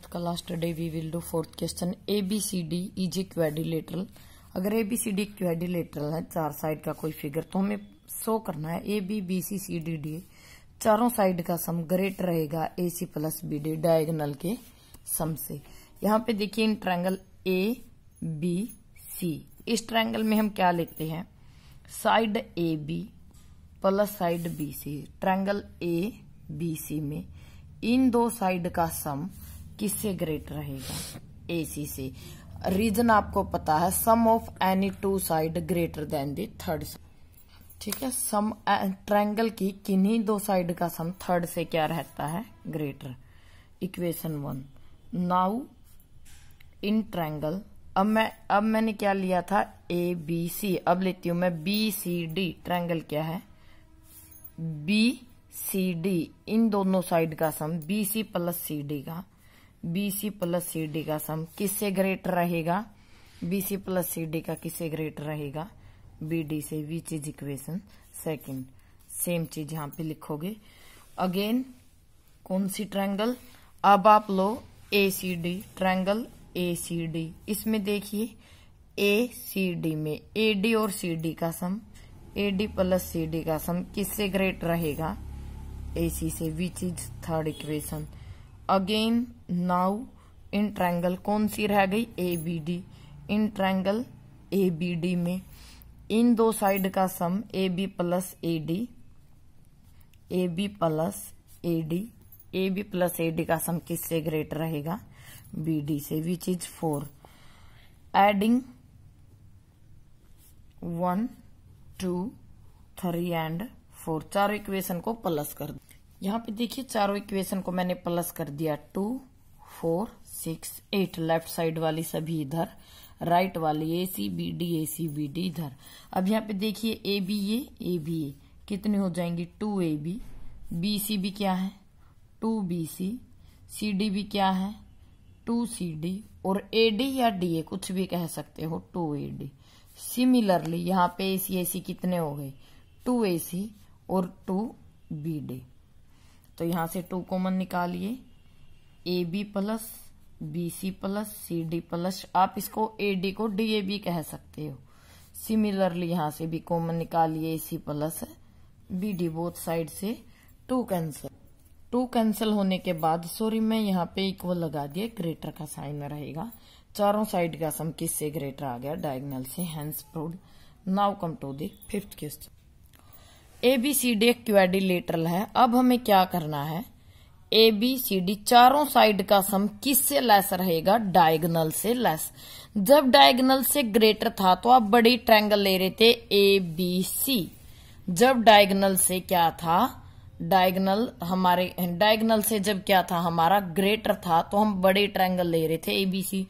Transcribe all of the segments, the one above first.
उसका last day we will do fourth question A B C D quadrilateral अगर A B C D क्वेडिलेटरल है चार side का कोई फिगर तो हमें शो करना है A B B C C D D चारों साइड का सम ग्रेट रहेगा A C plus B D diagonal के सम से यहाँ पे देखिए इन ट्रैंगल ए बी सी इस ट्रैंगल में हम क्या लेते हैं side A B plus side B C triangle A B C में इन दो साइड का सम किससे ग्रेट रहेगा एसी से रीजन आपको पता है sum of any two side greater than the third ठीक है सम ट्रायंगल की किन्हीं दो साइड का सम थर्ड से क्या रहता है greater equation one now in triangle अब मैं अब मैंने क्या लिया था ए बी सी अब लेती हूं मैं बी सी डी ट्रायंगल क्या है बी सी डी इन दोनों साइड का sum B C plus C D का बीसी प्लस सी डी का सम किससे ग्रेटर रहेगा बीसी प्लस सी डी का किससे ग्रेटर रहेगा बी डी से we is equation second same चीज यहां पे लिखोगे अगेन कौन सी ट्रायंगल अब आप लो A C D triangle A C D इसमें देखिए ए सी डी में ए डी और सी डी का sum A D plus C D का सम किससे ग्रेट रहेगा ए सी से which is third equation again now in triangle कौन सी रह गई A B D in triangle A B D में इन दो साइड का sum A B plus A D A B plus A D A B plus A D का sum किससे great रहेगा बी डी से which is four adding one two three and four चार equation को plus कर दो यहाँ पे देखिए चारों इक्वेशन को मैंने प्लस कर दिया two four six eight left side वाली सभी इधर राइट वाली A C B D A C B D इधर अब यहाँ पे देखिए A B A A B ए कितने हो जाएंगी two A B B C भी क्या है two B C C D भी क्या है टू सी डी और ए डी या डी ए कुछ भी कह सकते हो टू ए डी सिमिलरली यहाँ पे ए सी ए सी कितने हो गए टू ए सी और टू बी डी तो यहां से टू कॉमन निकालिए A B plus B C plus C D plus आप इसको ए डी को डी ए बी कह सकते हो सिमिलरली यहाँ से भी कॉमन निकालिए A C plus B D both side से टू कैंसिल टू कैंसिल होने के बाद सॉरी मैं यहाँ पे इक्वल लगा दिया ग्रेटर का साइन रहेगा चारों साइड का सम किससे ग्रेटर आ गया डायगनल से hence proved now come to दिफ्थ fifth question A B C D एक क्वेडिलेटरल है अब हमें क्या करना है ए बी सी डी चारों साइड का सम किस से लेस रहेगा डायगनल से लेस जब डायगनल से ग्रेटर था तो आप बड़ी ट्रायंगल ले रहे थे ए बी सी जब डायगनल से क्या था डायगनल हमारे डायगनल से जब क्या था हमारा ग्रेटर था तो हम बड़े ट्रायंगल ले रहे थे एबीसी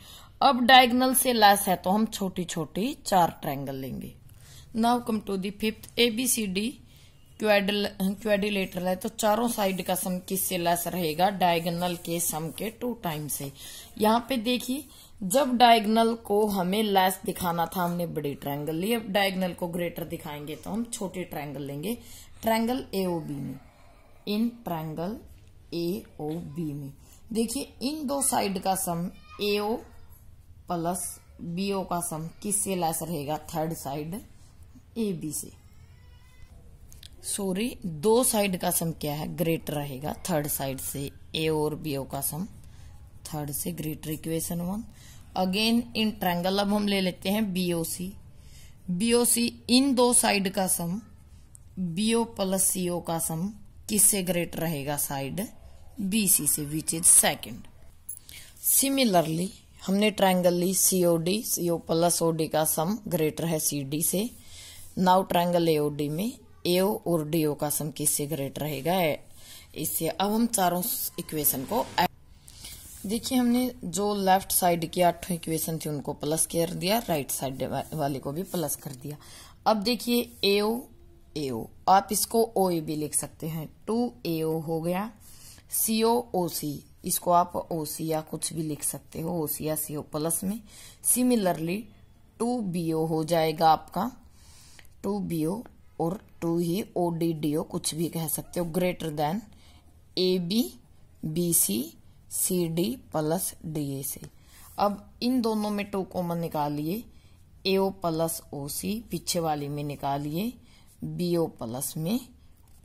अब डायगनल से लेस है तो हम छोटी छोटी चार ट्रायंगल लेंगे now come to the fifth A B C D quad quadrilateral है तो चारों साइड का सम किससे लेस रहेगा डायगनल के सम के टू टाइम से यहाँ पे देखिए जब डायगनल को हमें लेस दिखाना था हमने बड़े ट्रायंगल लिए अब डायगनल को ग्रेटर दिखाएंगे तो हम छोटे ट्रायंगल लेंगे ट्रायंगल ए ओ बी में in triangle A O B में देखिए इन दो साइड का सम ए ओ प्लस बी ओ का सम किससे लेस रहेगा थर्ड साइड ए बी से सॉरी दो साइड का सम क्या है ग्रेटर रहेगा थर्ड साइड से ए और बी ओ का सम थर्ड से greater equation one again in triangle अब हम ले लेते हैं बीओसी बीओसी इन दो साइड का सम बीओ प्लस सीओ का सम किससे ग्रेटर रहेगा साइड बीसी से विच इज सेकंड सिमिलरली हमने ट्रायंगल ली सीओडी सीओ प्लस ओडी का सम ग्रेटर है सी डी से नाउ ट्रायंगल एओडी में एओ और डी ओ का सम किससे ग्रेटर रहेगा इससे अब हम चारों इक्वेशन को देखिए हमने जो लेफ्ट साइड की आठों इक्वेशन थी उनको प्लस कर दिया राइट साइड वाले को भी प्लस कर दिया अब देखिए एओ एओ आप इसको ओ ए भी लिख सकते हैं टू एओ हो गया सी ओ ओ सी इसको आप ओ सी या कुछ भी लिख सकते हो ओ सी या सीओ प्लस में सिमिलरली टू बीओ हो जाएगा आपका टू बी ओ और टू ही ओ डी डी ओ कुछ भी कह सकते हो greater than A B B C C D plus D A से अब इन दोनों में टू कॉमन निकालिए ए ओ प्लस ओ सी पीछे वाली में निकालिए बी ओ प्लस में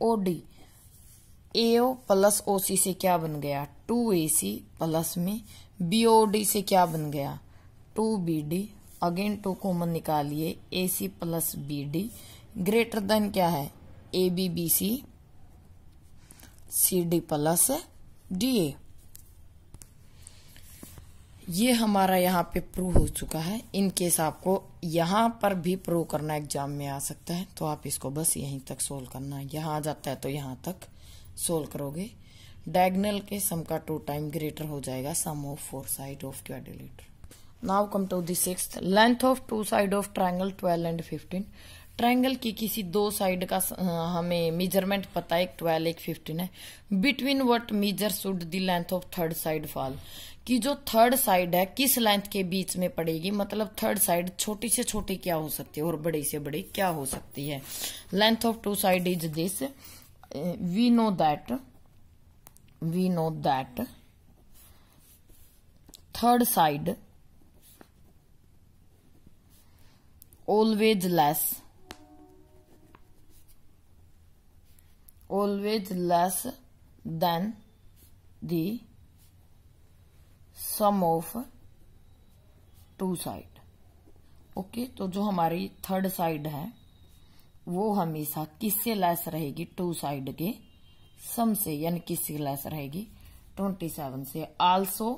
O D A O plus O सी से क्या बन गया टू ए सी प्लस में बी ओ डी से क्या बन गया two B D again two common निकालिए A C plus B D greater than क्या है A B B C C D plus D A ये हमारा यहाँ पे प्रूव हो चुका है इन केस आपको यहाँ पर भी प्रूव करना एग्जाम में आ सकता है तो आप इसको बस यहीं तक सोल्व करना है यहाँ आ जाता है तो यहाँ तक सोल्व करोगे डायगनल के सम का टू टाइम ग्रेटर हो जाएगा sum of four side of quadrilateral now come to the six length of two side of triangle twelve and fifteen triangle की किसी दो साइड का हमें मेजरमेंट पता है एक ट्वेल्व एक फिफ्टीन है between what measure should the length of third side fall कि जो थर्ड साइड है किस लेंथ के बीच में पड़ेगी मतलब थर्ड साइड छोटी से छोटी क्या हो सकती है और बड़ी से बड़ी क्या हो सकती है length of two side is this we know that we know that third side always less always less than the sum of two side okay तो जो हमारी थर्ड साइड है वो हमेशा किससे लेस रहेगी टू साइड के सम से यानी किससे लेस रहेगी ट्वेंटी सेवन से also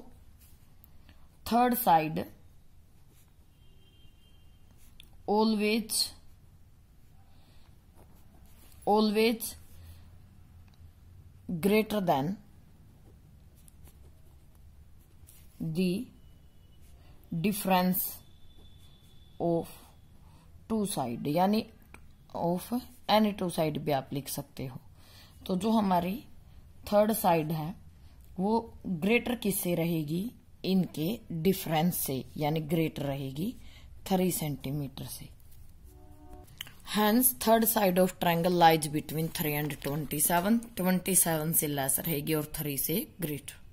third side always always greater than the difference of two side यानी ऑफ एनी टू साइड भी आप लिख सकते हो तो जो हमारी थर्ड साइड है वो ग्रेटर किससे रहेगी इनके डिफरेंस से यानी ग्रेटर रहेगी थ्री सेंटीमीटर से hence third side of triangle lies between three and twenty seven twenty seven से लेस रहेगी और थ्री से ग्रेटर